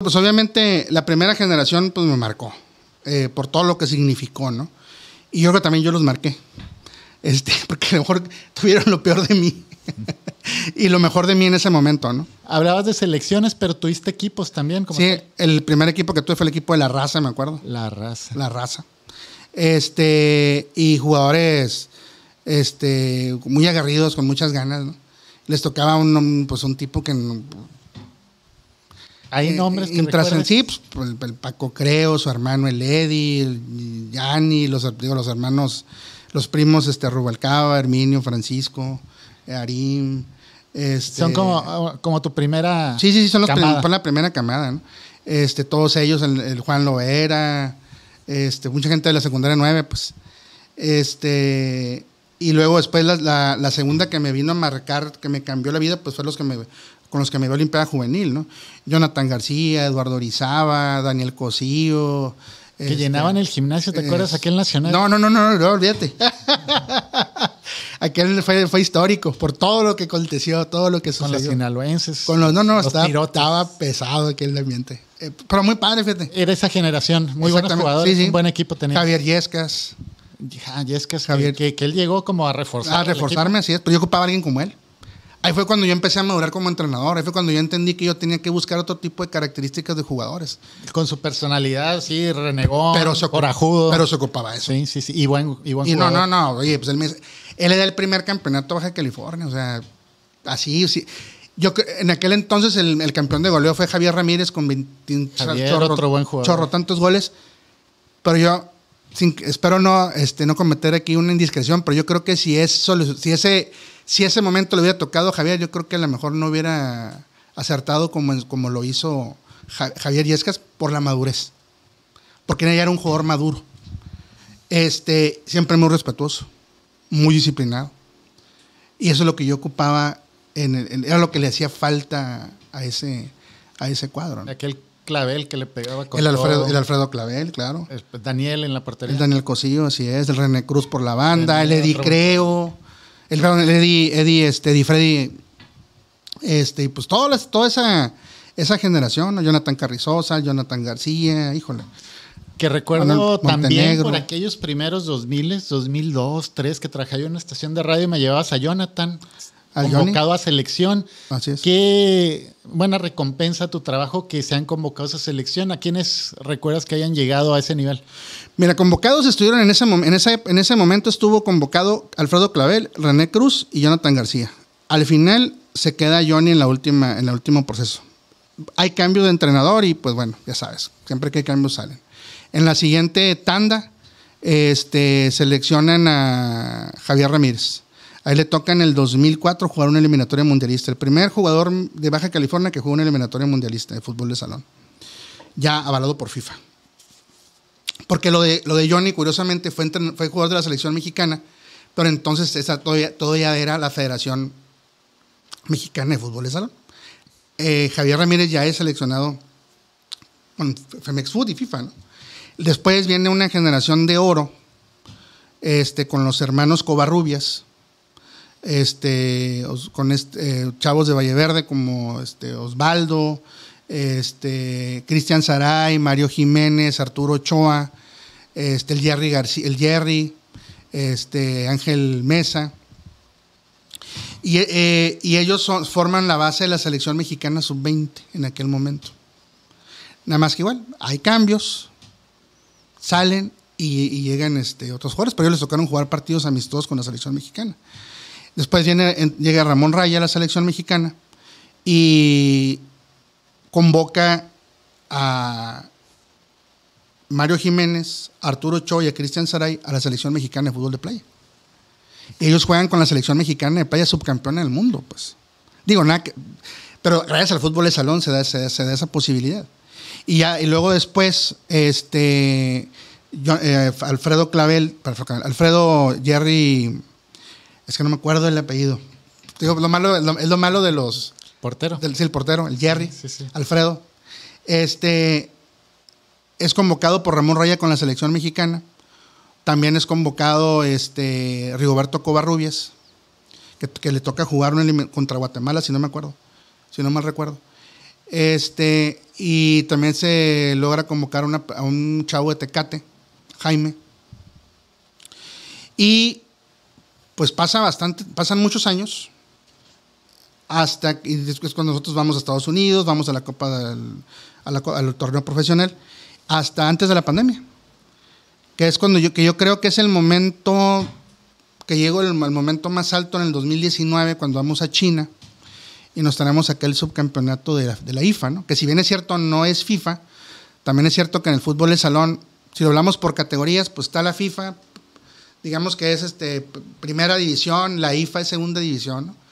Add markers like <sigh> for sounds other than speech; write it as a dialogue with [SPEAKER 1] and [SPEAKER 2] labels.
[SPEAKER 1] Pues obviamente la primera generación pues me marcó eh, por todo lo que significó, ¿no? Y yo creo que también yo los marqué, este, <laughs> porque a lo mejor tuvieron lo peor de mí <laughs> y lo mejor de mí en ese momento, ¿no? Hablabas de selecciones, pero tuviste equipos también. Como sí, el primer equipo que tuve fue el equipo de La Raza, me acuerdo. La Raza. La Raza. Este, y jugadores este, muy agarridos, con muchas ganas, ¿no? Les tocaba un, pues, un tipo que hay eh, nombres que sí, pues, el, Paco Creo, su hermano el Eddie, el Yanni, los, digo, los hermanos, los primos este, Rubalcaba, Herminio, Francisco, Arim. Este son
[SPEAKER 2] como, tu primera. Sí, sí, sí, son, los prim,
[SPEAKER 1] la primera camada, ¿no? Este, todos ellos, el, Juan Loera, este, mucha gente de la secundaria 9, pues. Este, y luego después la, la, segunda que me vino a marcar, que me cambió la vida, pues fue los que me con los que me dio Olimpiada Juvenil, ¿no? Jonathan García, Eduardo Orizaba, Daniel Cosío. Que este, llenaban el gimnasio, ¿te acuerdas? Aquel nacional. No, no, no, no, no, olvídate. <laughs> Aquel fue, histórico por todo lo que aconteció, todo lo que sucedió. Con los sinaloenses. Con los, no, no, estaba, pesado aquel ambiente. Eh,
[SPEAKER 2] pero muy padre, fíjate. Era esa generación, muy buenos jugadores, un buen
[SPEAKER 1] equipo tenía. Javier Yescas. Yescas, Javier. Que, él llegó como a reforzar. A reforzarme, así es, pero yo ocupaba a alguien como él. Ahí fue cuando yo empecé a madurar como entrenador. Ahí fue cuando yo entendí que yo tenía que buscar otro tipo de características de jugadores. Con su personalidad, sí, renegón, pero se corajudo. Pero se ocupaba eso. Sí, sí, sí. Y buen, y no, no, no. Oye, pues él, era el primer campeonato de Baja California. O sea, así, sí. Yo, en aquel entonces el, campeón de goleo fue Javier Ramírez con 20 Javier, otro buen jugador. chorro tantos goles. Pero yo espero no, este, no cometer aquí una indiscreción, pero yo creo que si, es, si, ese, si ese momento le hubiera tocado a Javier, yo creo que a lo mejor no hubiera acertado como, como lo hizo Javier Yescas por la madurez. Porque ella era un jugador maduro. Este, siempre muy respetuoso, muy disciplinado. Y eso es lo que yo ocupaba, en era lo que le hacía falta a ese, a ese cuadro. Aquel
[SPEAKER 2] Clavel que le pegaba con el Alfredo, El Alfredo Clavel, claro. Daniel en la portería. El Daniel
[SPEAKER 1] Cosillo, así es. El René Cruz por la banda. El, Eddie Creo. El, Eddie, Eddie, este, Eddie Freddy. Este, y pues toda, toda esa, esa generación. Jonathan Carrizosa, Jonathan García, híjole. Que recuerdo también por
[SPEAKER 2] aquellos primeros 2000, 2002, 2003, que trabajé yo en una estación de radio y me llevabas a Jonathan convocado a selección. Así es. Qué buena recompensa tu trabajo que se han convocado
[SPEAKER 1] a esa selección. ¿A quiénes recuerdas que hayan llegado a ese nivel? Mira, convocados estuvieron en ese, en en ese momento estuvo convocado Alfredo Clavel, René Cruz y Jonathan García. Al final se queda Johnny en la última, en el último proceso. Hay cambio de entrenador y pues bueno, ya sabes, siempre que hay cambios salen. En la siguiente tanda, este, seleccionan a Javier Ramírez él le toca en el 2004 jugar una eliminatoria mundialista. El primer jugador de Baja California que jugó una eliminatoria mundialista de fútbol de salón. Ya avalado por FIFA. Porque lo de, lo de Johnny, curiosamente, fue, jugador de la selección mexicana, pero entonces esa todavía, era la Federación Mexicana de Fútbol de Salón. Eh, Javier Ramírez ya es seleccionado con Femex Food y FIFA. Después viene una generación de oro este, con los hermanos Covarrubias, este, con este, chavos de Valleverde como este, Osvaldo, este, Cristian Saray, Mario Jiménez, Arturo Ochoa, este, el Jerry García, el Jerry, Ángel Mesa. Y, eh, ellos forman la base de la selección mexicana sub-20 en aquel momento. Nada más que igual, hay cambios, salen y, llegan otros jugadores, pero ellos les tocaron jugar partidos amistosos con la selección mexicana. Después llega Ramón Raya a la selección mexicana y convoca a Mario Jiménez, Arturo Cho y a Cristian Saray a la selección mexicana de fútbol de playa. Ellos juegan con la selección mexicana de playa subcampeona del mundo, pues. Digo, pero gracias al fútbol de salón se da, esa posibilidad. Y, luego después, este, eh, Alfredo Clavel, Alfredo Jerry es que no me acuerdo el apellido. Digo, lo malo, es lo malo de los. Portero. sí, el portero, el Jerry, Alfredo. Este es convocado por Ramón Raya con la selección mexicana. También es convocado este Rigoberto Covarrubias, que, le toca jugar contra Guatemala, si no me acuerdo, si no mal recuerdo. Este, y también se logra convocar a un chavo de Tecate, Jaime. Y pues pasa bastante, pasan muchos años hasta y después cuando nosotros vamos a Estados Unidos, vamos a la Copa del, al torneo profesional, hasta antes de la pandemia, que es cuando yo, que yo creo que es el momento que llegó el, momento más alto en el 2019 cuando vamos a China y nos tenemos aquel subcampeonato de la, IFA, ¿no? que si bien es cierto no es FIFA, también es cierto que en el fútbol de salón, si lo hablamos por categorías, pues está la FIFA, digamos que es este, primera división, la IFA es segunda división,